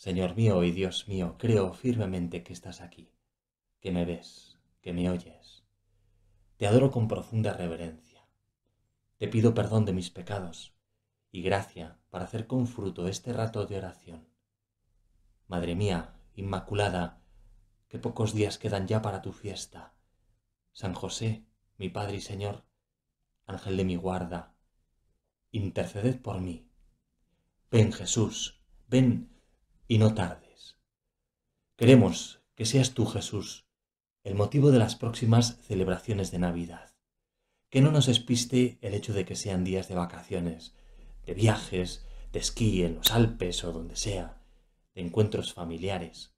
Señor mío y Dios mío, creo firmemente que estás aquí, que me ves, que me oyes. Te adoro con profunda reverencia. Te pido perdón de mis pecados y gracia para hacer con fruto este rato de oración. Madre mía, Inmaculada, qué pocos días quedan ya para tu fiesta. San José, mi Padre y Señor, Ángel de mi guarda, interceded por mí. Ven Jesús, ven y no tardes. Queremos que seas tú, Jesús, el motivo de las próximas celebraciones de Navidad. Que no nos espiste el hecho de que sean días de vacaciones, de viajes, de esquí en los Alpes o donde sea, de encuentros familiares.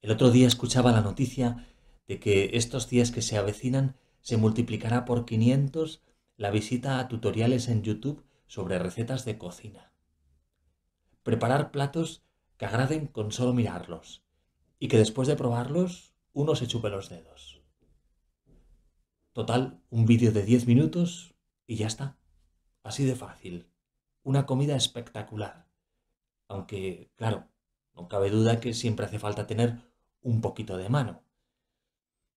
El otro día escuchaba la noticia de que estos días que se avecinan se multiplicará por 500 la visita a tutoriales en YouTube sobre recetas de cocina preparar platos que agraden con solo mirarlos y que después de probarlos uno se chupe los dedos. Total, un vídeo de 10 minutos y ya está. Así de fácil. Una comida espectacular. Aunque, claro, no cabe duda que siempre hace falta tener un poquito de mano.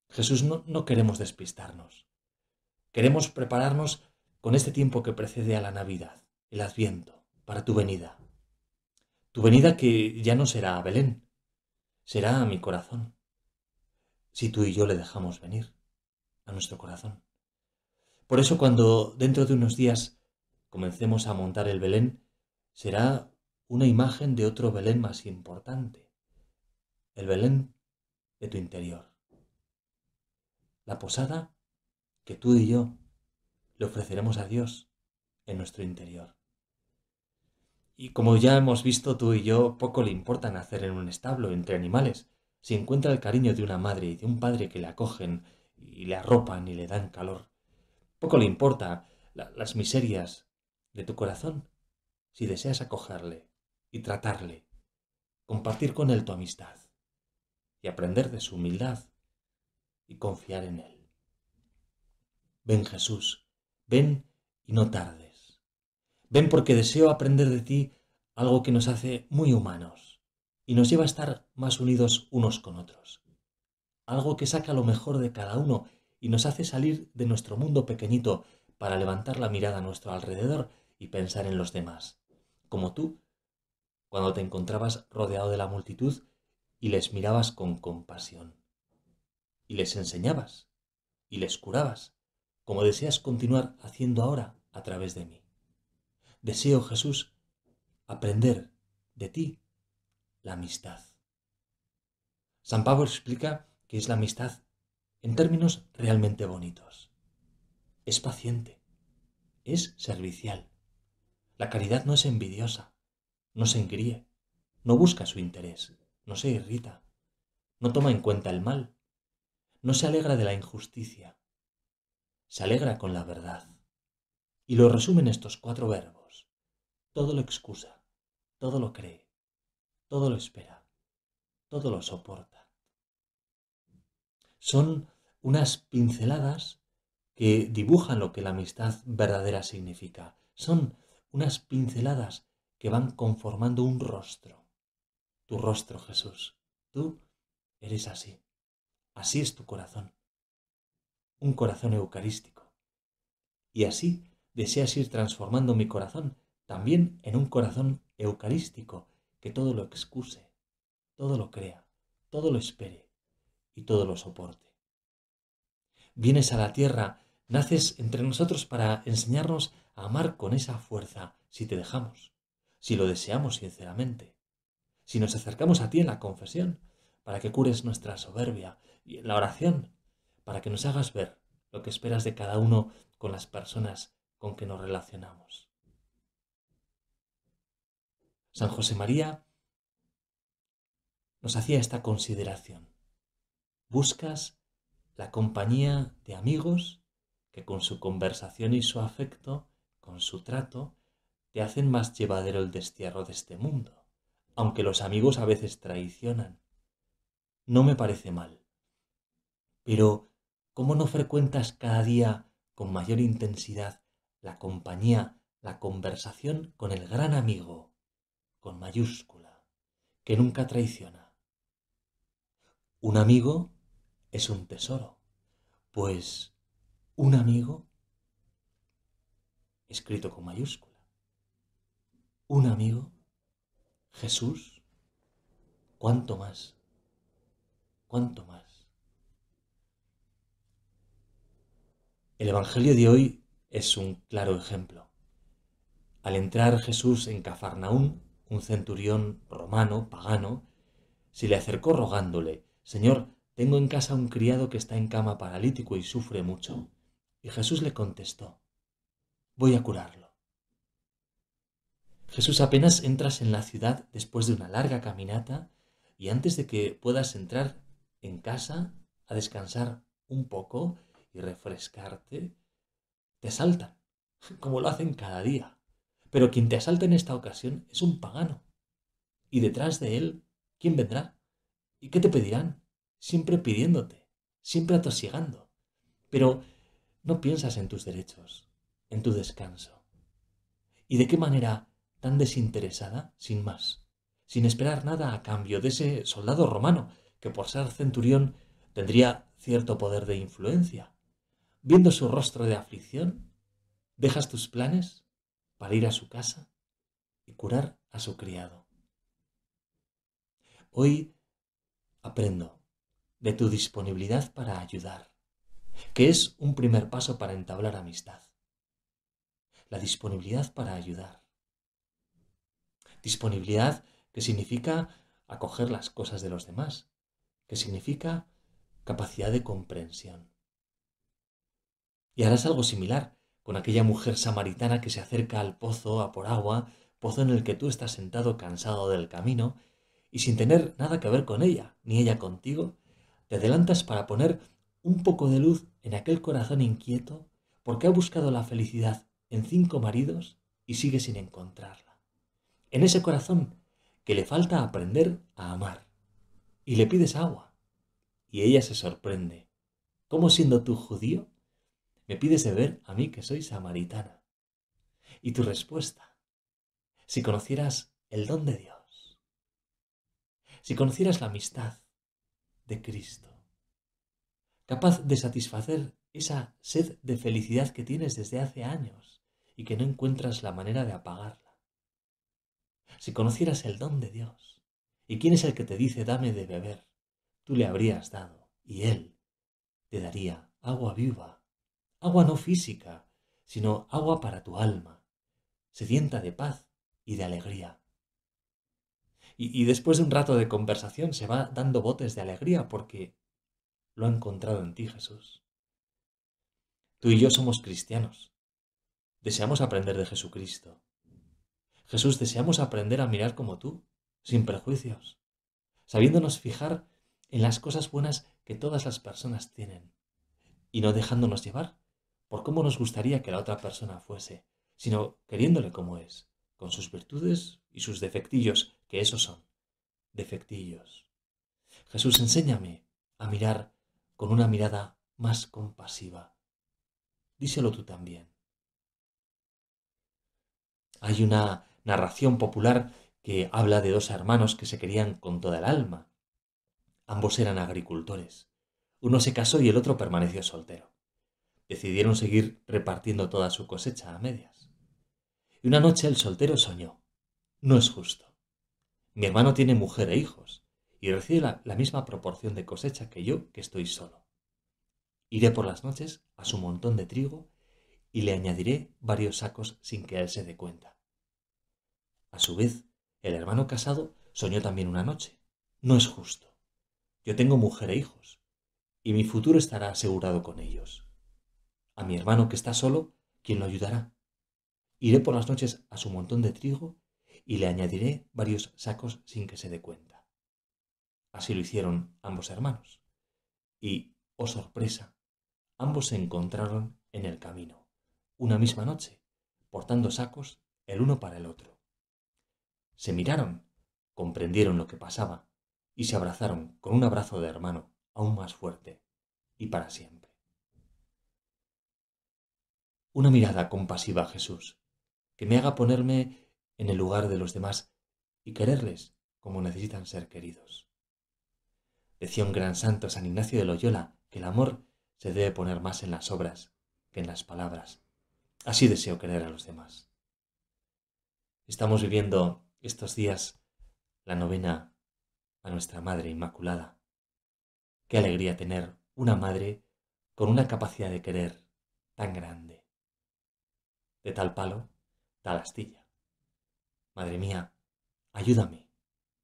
Jesús, no, no queremos despistarnos. Queremos prepararnos con este tiempo que precede a la Navidad, el Adviento, para tu venida. Tu venida que ya no será a Belén, será a mi corazón, si tú y yo le dejamos venir a nuestro corazón. Por eso cuando dentro de unos días comencemos a montar el Belén, será una imagen de otro Belén más importante, el Belén de tu interior. La posada que tú y yo le ofreceremos a Dios en nuestro interior. Y como ya hemos visto tú y yo, poco le importa nacer en un establo entre animales. Si encuentra el cariño de una madre y de un padre que le acogen y le arropan y le dan calor. Poco le importa las miserias de tu corazón si deseas acogerle y tratarle, compartir con él tu amistad y aprender de su humildad y confiar en él. Ven Jesús, ven y no tardes. Ven porque deseo aprender de ti algo que nos hace muy humanos y nos lleva a estar más unidos unos con otros, algo que saca lo mejor de cada uno y nos hace salir de nuestro mundo pequeñito para levantar la mirada a nuestro alrededor y pensar en los demás, como tú, cuando te encontrabas rodeado de la multitud y les mirabas con compasión, y les enseñabas, y les curabas, como deseas continuar haciendo ahora a través de mí. Deseo, Jesús, aprender de ti la amistad. San Pablo explica que es la amistad en términos realmente bonitos. Es paciente, es servicial. La caridad no es envidiosa, no se engríe, no busca su interés, no se irrita, no toma en cuenta el mal, no se alegra de la injusticia, se alegra con la verdad. Y lo resumen estos cuatro verbos. Todo lo excusa, todo lo cree, todo lo espera, todo lo soporta. Son unas pinceladas que dibujan lo que la amistad verdadera significa. Son unas pinceladas que van conformando un rostro. Tu rostro, Jesús. Tú eres así. Así es tu corazón. Un corazón eucarístico. Y así deseas ir transformando mi corazón también en un corazón eucarístico que todo lo excuse, todo lo crea, todo lo espere y todo lo soporte. Vienes a la tierra, naces entre nosotros para enseñarnos a amar con esa fuerza si te dejamos, si lo deseamos sinceramente, si nos acercamos a ti en la confesión, para que cures nuestra soberbia y en la oración, para que nos hagas ver lo que esperas de cada uno con las personas con que nos relacionamos. San José María nos hacía esta consideración. Buscas la compañía de amigos que con su conversación y su afecto, con su trato, te hacen más llevadero el destierro de este mundo, aunque los amigos a veces traicionan. No me parece mal. Pero, ¿cómo no frecuentas cada día con mayor intensidad la compañía, la conversación con el gran amigo, con mayúscula, que nunca traiciona. Un amigo es un tesoro, pues un amigo, escrito con mayúscula, un amigo, Jesús, cuánto más, cuánto más. El Evangelio de hoy es un claro ejemplo. Al entrar Jesús en Cafarnaún, un centurión romano, pagano, se le acercó rogándole, Señor, tengo en casa un criado que está en cama paralítico y sufre mucho. Y Jesús le contestó, voy a curarlo. Jesús apenas entras en la ciudad después de una larga caminata y antes de que puedas entrar en casa a descansar un poco y refrescarte, te saltan, como lo hacen cada día. Pero quien te asalta en esta ocasión es un pagano. Y detrás de él, ¿quién vendrá? ¿Y qué te pedirán? Siempre pidiéndote, siempre atosigando. Pero no piensas en tus derechos, en tu descanso. ¿Y de qué manera tan desinteresada, sin más, sin esperar nada a cambio de ese soldado romano que por ser centurión tendría cierto poder de influencia? Viendo su rostro de aflicción, dejas tus planes para ir a su casa y curar a su criado. Hoy aprendo de tu disponibilidad para ayudar, que es un primer paso para entablar amistad. La disponibilidad para ayudar. Disponibilidad que significa acoger las cosas de los demás, que significa capacidad de comprensión. Y harás algo similar con aquella mujer samaritana que se acerca al pozo a por agua, pozo en el que tú estás sentado cansado del camino, y sin tener nada que ver con ella, ni ella contigo, te adelantas para poner un poco de luz en aquel corazón inquieto porque ha buscado la felicidad en cinco maridos y sigue sin encontrarla. En ese corazón que le falta aprender a amar. Y le pides agua. Y ella se sorprende. ¿Cómo siendo tú judío me pides ver a mí que soy samaritana. Y tu respuesta, si conocieras el don de Dios, si conocieras la amistad de Cristo, capaz de satisfacer esa sed de felicidad que tienes desde hace años y que no encuentras la manera de apagarla. Si conocieras el don de Dios, ¿y quién es el que te dice dame de beber? Tú le habrías dado y él te daría agua viva agua no física, sino agua para tu alma, sedienta de paz y de alegría. Y, y después de un rato de conversación se va dando botes de alegría porque lo ha encontrado en ti Jesús. Tú y yo somos cristianos. Deseamos aprender de Jesucristo. Jesús, deseamos aprender a mirar como tú, sin prejuicios, sabiéndonos fijar en las cosas buenas que todas las personas tienen y no dejándonos llevar por cómo nos gustaría que la otra persona fuese, sino queriéndole como es, con sus virtudes y sus defectillos, que esos son, defectillos. Jesús, enséñame a mirar con una mirada más compasiva. Díselo tú también. Hay una narración popular que habla de dos hermanos que se querían con toda el alma. Ambos eran agricultores. Uno se casó y el otro permaneció soltero decidieron seguir repartiendo toda su cosecha a medias. Y una noche el soltero soñó. No es justo. Mi hermano tiene mujer e hijos, y recibe la, misma proporción de cosecha que yo, que estoy solo. Iré por las noches a su montón de trigo y le añadiré varios sacos sin que él se dé cuenta. A su vez, el hermano casado soñó también una noche. No es justo. Yo tengo mujer e hijos, y mi futuro estará asegurado con ellos. A mi hermano que está solo, quien lo ayudará? Iré por las noches a su montón de trigo y le añadiré varios sacos sin que se dé cuenta. Así lo hicieron ambos hermanos. Y, oh sorpresa, ambos se encontraron en el camino, una misma noche, portando sacos el uno para el otro. Se miraron, comprendieron lo que pasaba y se abrazaron con un abrazo de hermano aún más fuerte y para siempre una mirada compasiva a Jesús, que me haga ponerme en el lugar de los demás y quererles como necesitan ser queridos. Decía un gran santo San Ignacio de Loyola que el amor se debe poner más en las obras que en las palabras. Así deseo querer a los demás. Estamos viviendo estos días la novena a nuestra Madre Inmaculada. Qué alegría tener una madre con una capacidad de querer tan grande. De tal palo, tal astilla. Madre mía, ayúdame,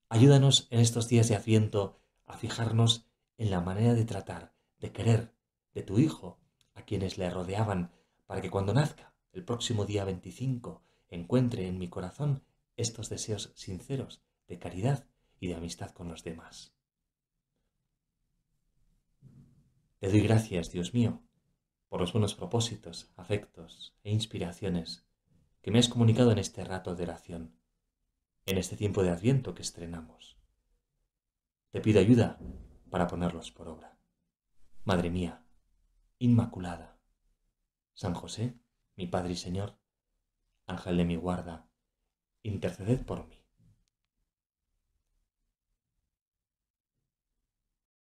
ayúdanos en estos días de asiento a fijarnos en la manera de tratar, de querer, de tu hijo, a quienes le rodeaban, para que cuando nazca, el próximo día 25, encuentre en mi corazón estos deseos sinceros de caridad y de amistad con los demás. Te doy gracias, Dios mío, por los buenos propósitos, afectos e inspiraciones que me has comunicado en este rato de oración, en este tiempo de adviento que estrenamos. Te pido ayuda para ponerlos por obra. Madre mía, Inmaculada, San José, mi Padre y Señor, Ángel de mi guarda, interceded por mí.